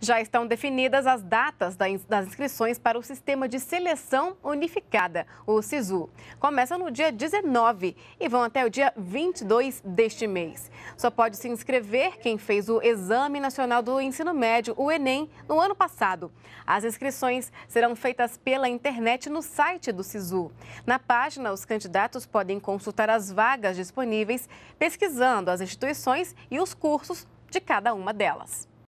Já estão definidas as datas das inscrições para o Sistema de Seleção Unificada, o SISU. Começa no dia 19 e vão até o dia 22 deste mês. Só pode se inscrever quem fez o Exame Nacional do Ensino Médio, o Enem, no ano passado. As inscrições serão feitas pela internet no site do SISU. Na página, os candidatos podem consultar as vagas disponíveis, pesquisando as instituições e os cursos de cada uma delas.